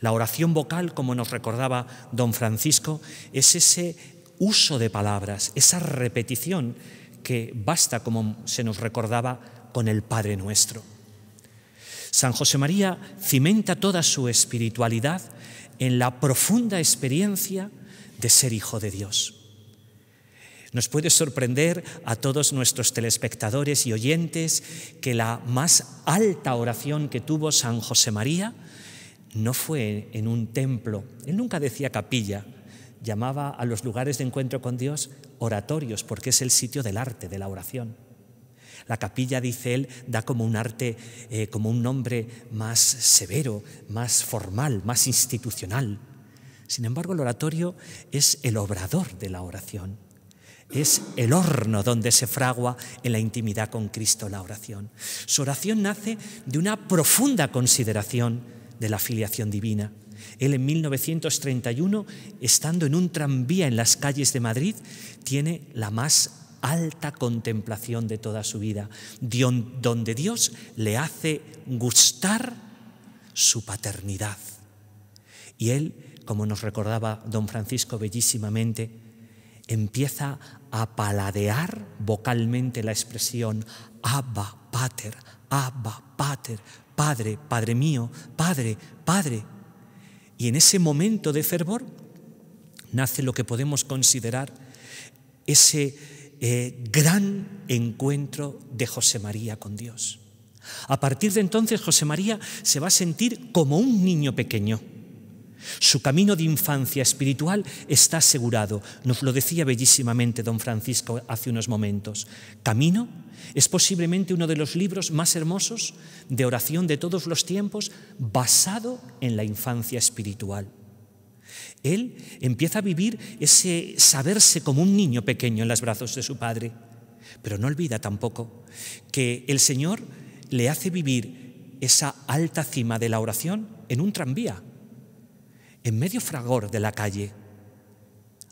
La oración vocal, como nos recordaba don Francisco, es ese uso de palabras, esa repetición que basta, como se nos recordaba, con el Padre nuestro. San José María cimenta toda su espiritualidad en la profunda experiencia de ser hijo de Dios. Nos puede sorprender a todos nuestros telespectadores y oyentes que la más alta oración que tuvo San José María no fue en un templo, él nunca decía capilla, llamaba a los lugares de encuentro con Dios oratorios porque es el sitio del arte, de la oración. La capilla, dice él, da como un arte, eh, como un nombre más severo, más formal, más institucional. Sin embargo, el oratorio es el obrador de la oración. Es el horno donde se fragua en la intimidad con Cristo la oración. Su oración nace de una profunda consideración de la filiación divina. Él en 1931, estando en un tranvía en las calles de Madrid, tiene la más alta contemplación de toda su vida, donde Dios le hace gustar su paternidad. Y él, como nos recordaba don Francisco bellísimamente, empieza a paladear vocalmente la expresión Abba, Pater, Abba, Pater, Padre, Padre mío, Padre, Padre. Y en ese momento de fervor nace lo que podemos considerar ese, eh, gran encuentro de José María con Dios. A partir de entonces José María se va a sentir como un niño pequeño. Su camino de infancia espiritual está asegurado, nos lo decía bellísimamente don Francisco hace unos momentos. Camino es posiblemente uno de los libros más hermosos de oración de todos los tiempos basado en la infancia espiritual. Él empieza a vivir ese saberse como un niño pequeño en los brazos de su padre, pero no olvida tampoco que el Señor le hace vivir esa alta cima de la oración en un tranvía, en medio fragor de la calle.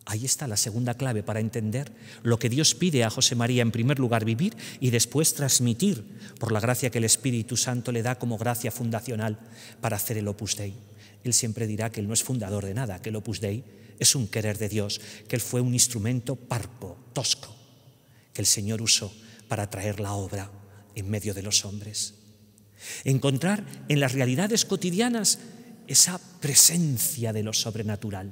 Ahí está la segunda clave para entender lo que Dios pide a José María, en primer lugar vivir y después transmitir por la gracia que el Espíritu Santo le da como gracia fundacional para hacer el opus dei. Él siempre dirá que Él no es fundador de nada, que el Opus Dei es un querer de Dios, que Él fue un instrumento parpo tosco, que el Señor usó para traer la obra en medio de los hombres. Encontrar en las realidades cotidianas esa presencia de lo sobrenatural.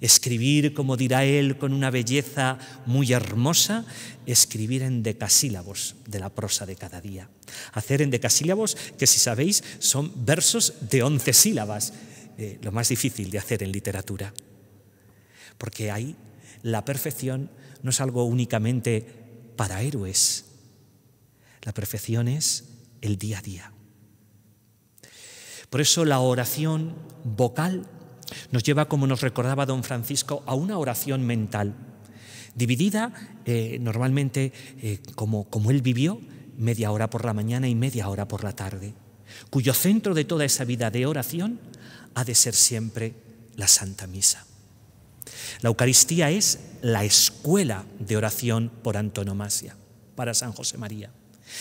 Escribir, como dirá él, con una belleza muy hermosa, escribir en decasílabos de la prosa de cada día. Hacer en decasílabos que, si sabéis, son versos de once sílabas, eh, lo más difícil de hacer en literatura. Porque ahí la perfección no es algo únicamente para héroes. La perfección es el día a día. Por eso la oración vocal nos lleva, como nos recordaba don Francisco, a una oración mental, dividida eh, normalmente eh, como, como él vivió, media hora por la mañana y media hora por la tarde, cuyo centro de toda esa vida de oración ha de ser siempre la Santa Misa. La Eucaristía es la escuela de oración por antonomasia para San José María.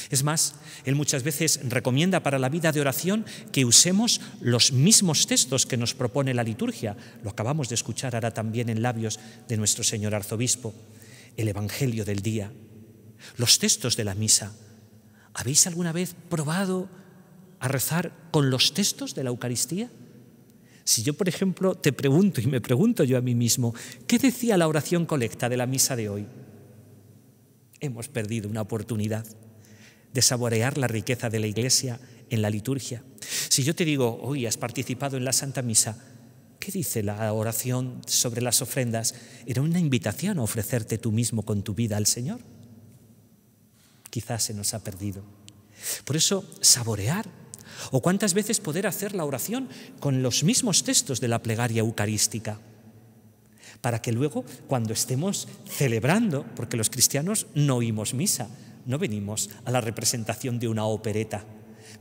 Es más, él muchas veces recomienda para la vida de oración que usemos los mismos textos que nos propone la liturgia. Lo acabamos de escuchar ahora también en labios de nuestro señor arzobispo, el Evangelio del día, los textos de la misa. ¿Habéis alguna vez probado a rezar con los textos de la Eucaristía? Si yo, por ejemplo, te pregunto y me pregunto yo a mí mismo, ¿qué decía la oración colecta de la misa de hoy? Hemos perdido una oportunidad de saborear la riqueza de la iglesia en la liturgia. Si yo te digo, hoy has participado en la Santa Misa, ¿qué dice la oración sobre las ofrendas? Era una invitación a ofrecerte tú mismo con tu vida al Señor. Quizás se nos ha perdido. Por eso, saborear. O cuántas veces poder hacer la oración con los mismos textos de la plegaria eucarística para que luego, cuando estemos celebrando, porque los cristianos no oímos misa, no venimos a la representación de una opereta,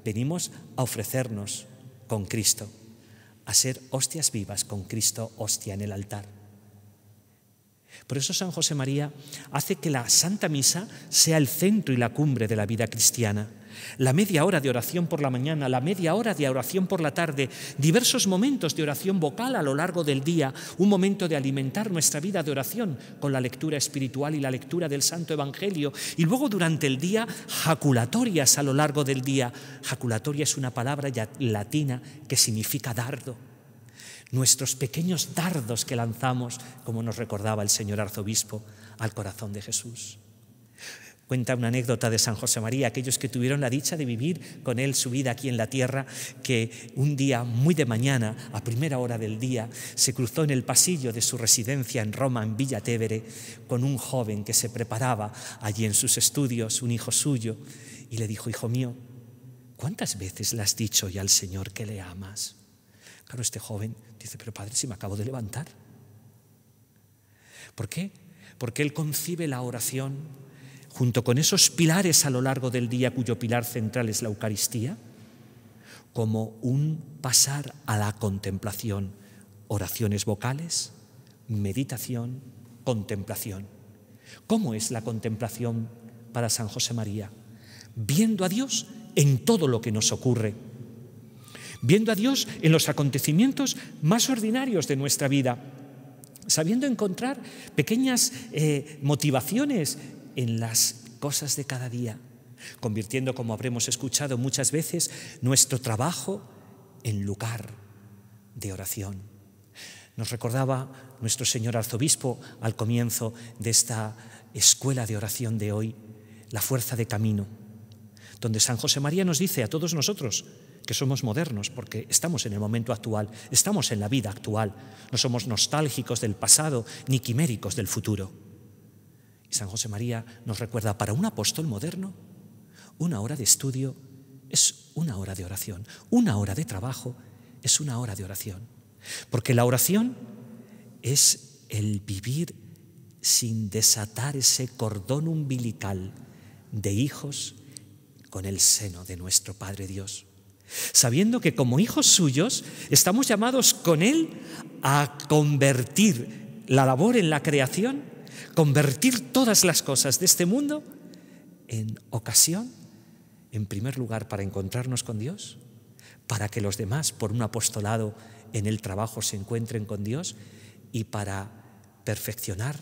venimos a ofrecernos con Cristo, a ser hostias vivas con Cristo hostia en el altar. Por eso San José María hace que la Santa Misa sea el centro y la cumbre de la vida cristiana la media hora de oración por la mañana, la media hora de oración por la tarde, diversos momentos de oración vocal a lo largo del día, un momento de alimentar nuestra vida de oración con la lectura espiritual y la lectura del Santo Evangelio, y luego durante el día jaculatorias a lo largo del día. Jaculatoria es una palabra latina que significa dardo nuestros pequeños dardos que lanzamos, como nos recordaba el señor arzobispo, al corazón de Jesús. Cuenta una anécdota de San José María, aquellos que tuvieron la dicha de vivir con él su vida aquí en la tierra, que un día muy de mañana, a primera hora del día, se cruzó en el pasillo de su residencia en Roma, en Villa Tévere, con un joven que se preparaba allí en sus estudios, un hijo suyo, y le dijo, hijo mío, ¿cuántas veces le has dicho ya al Señor que le amas? Claro, este joven dice, pero padre, si me acabo de levantar. ¿Por qué? Porque él concibe la oración junto con esos pilares a lo largo del día cuyo pilar central es la Eucaristía, como un pasar a la contemplación, oraciones vocales, meditación, contemplación. ¿Cómo es la contemplación para San José María? Viendo a Dios en todo lo que nos ocurre, viendo a Dios en los acontecimientos más ordinarios de nuestra vida, sabiendo encontrar pequeñas eh, motivaciones en las cosas de cada día, convirtiendo, como habremos escuchado muchas veces, nuestro trabajo en lugar de oración. Nos recordaba nuestro señor arzobispo al comienzo de esta escuela de oración de hoy, la fuerza de camino, donde San José María nos dice a todos nosotros que somos modernos porque estamos en el momento actual, estamos en la vida actual, no somos nostálgicos del pasado ni quiméricos del futuro. San José María nos recuerda, para un apóstol moderno, una hora de estudio es una hora de oración, una hora de trabajo es una hora de oración. Porque la oración es el vivir sin desatar ese cordón umbilical de hijos con el seno de nuestro Padre Dios, sabiendo que como hijos suyos estamos llamados con Él a convertir la labor en la creación convertir todas las cosas de este mundo en ocasión, en primer lugar, para encontrarnos con Dios, para que los demás, por un apostolado en el trabajo, se encuentren con Dios y para perfeccionar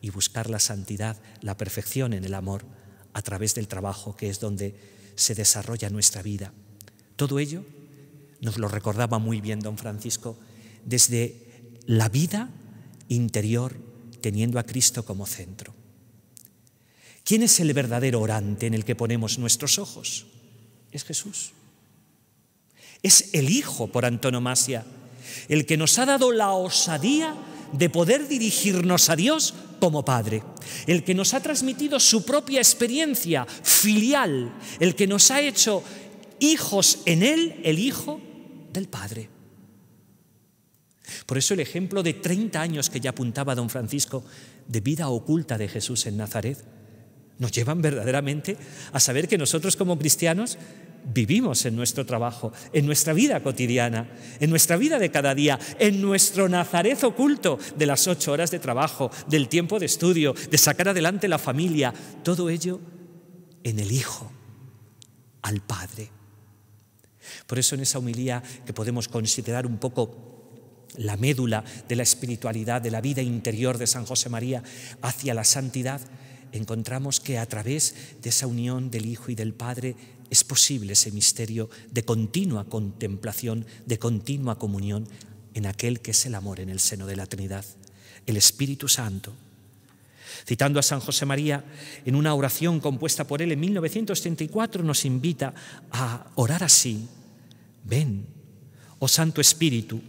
y buscar la santidad, la perfección en el amor a través del trabajo, que es donde se desarrolla nuestra vida. Todo ello nos lo recordaba muy bien don Francisco desde la vida interior teniendo a Cristo como centro. ¿Quién es el verdadero orante en el que ponemos nuestros ojos? Es Jesús. Es el Hijo por antonomasia, el que nos ha dado la osadía de poder dirigirnos a Dios como Padre, el que nos ha transmitido su propia experiencia filial, el que nos ha hecho hijos en Él, el Hijo del Padre. Por eso el ejemplo de 30 años que ya apuntaba don Francisco de vida oculta de Jesús en Nazaret nos llevan verdaderamente a saber que nosotros como cristianos vivimos en nuestro trabajo, en nuestra vida cotidiana, en nuestra vida de cada día, en nuestro Nazaret oculto de las ocho horas de trabajo, del tiempo de estudio, de sacar adelante la familia, todo ello en el Hijo, al Padre. Por eso en esa humilía que podemos considerar un poco la médula de la espiritualidad, de la vida interior de San José María hacia la santidad, encontramos que a través de esa unión del Hijo y del Padre es posible ese misterio de continua contemplación, de continua comunión en aquel que es el amor en el seno de la Trinidad, el Espíritu Santo. Citando a San José María, en una oración compuesta por él en 1934 nos invita a orar así, ven, oh Santo Espíritu,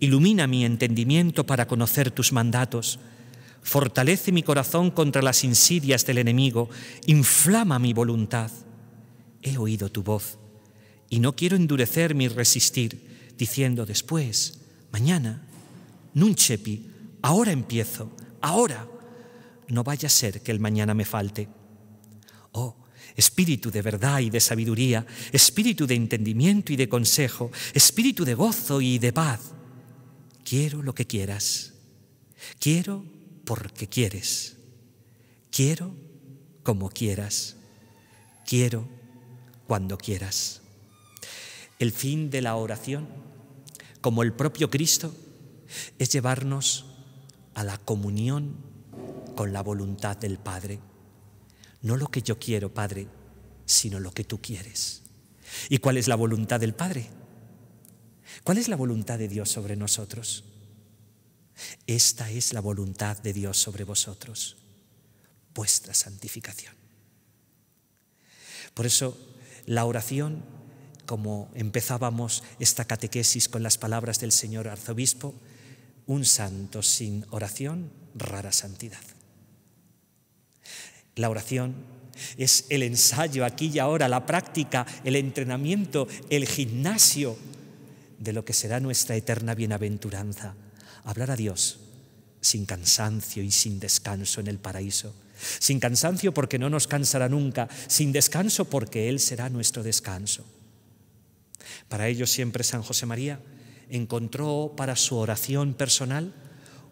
Ilumina mi entendimiento para conocer tus mandatos. Fortalece mi corazón contra las insidias del enemigo. Inflama mi voluntad. He oído tu voz y no quiero endurecer mi resistir, diciendo después, mañana, nunchepi, ahora empiezo, ahora. No vaya a ser que el mañana me falte. Oh, espíritu de verdad y de sabiduría, espíritu de entendimiento y de consejo, espíritu de gozo y de paz Quiero lo que quieras. Quiero porque quieres. Quiero como quieras. Quiero cuando quieras. El fin de la oración, como el propio Cristo, es llevarnos a la comunión con la voluntad del Padre. No lo que yo quiero, Padre, sino lo que tú quieres. ¿Y cuál es la voluntad del Padre? ¿Cuál es la voluntad de Dios sobre nosotros? Esta es la voluntad de Dios sobre vosotros, vuestra santificación. Por eso la oración, como empezábamos esta catequesis con las palabras del señor arzobispo, un santo sin oración, rara santidad. La oración es el ensayo aquí y ahora, la práctica, el entrenamiento, el gimnasio de lo que será nuestra eterna bienaventuranza, hablar a Dios sin cansancio y sin descanso en el paraíso. Sin cansancio porque no nos cansará nunca, sin descanso porque Él será nuestro descanso. Para ello siempre San José María encontró para su oración personal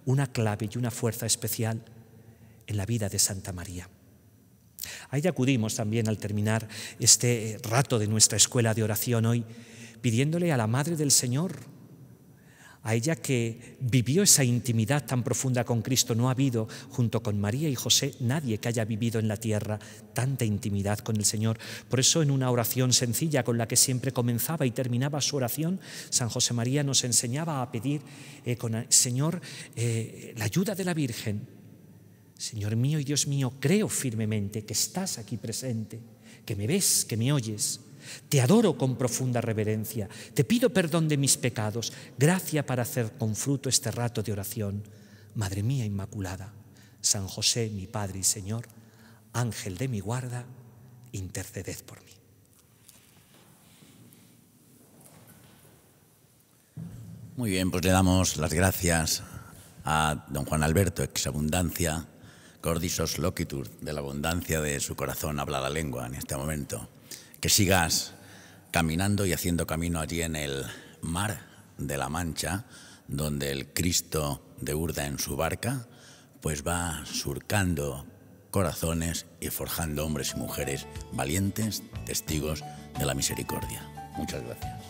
una clave y una fuerza especial en la vida de Santa María. Ahí acudimos también al terminar este rato de nuestra escuela de oración hoy pidiéndole a la Madre del Señor, a ella que vivió esa intimidad tan profunda con Cristo. No ha habido, junto con María y José, nadie que haya vivido en la tierra tanta intimidad con el Señor. Por eso en una oración sencilla con la que siempre comenzaba y terminaba su oración, San José María nos enseñaba a pedir eh, con el Señor eh, la ayuda de la Virgen. Señor mío y Dios mío, creo firmemente que estás aquí presente, que me ves, que me oyes te adoro con profunda reverencia. Te pido perdón de mis pecados. Gracia para hacer con fruto este rato de oración. Madre mía Inmaculada, San José, mi Padre y Señor, Ángel de mi guarda, interceded por mí. Muy bien, pues le damos las gracias a don Juan Alberto, ex abundancia, cordisos loquitur, de la abundancia de su corazón habla la lengua en este momento que sigas caminando y haciendo camino allí en el mar de la Mancha, donde el Cristo de Urda en su barca, pues va surcando corazones y forjando hombres y mujeres valientes, testigos de la misericordia. Muchas gracias.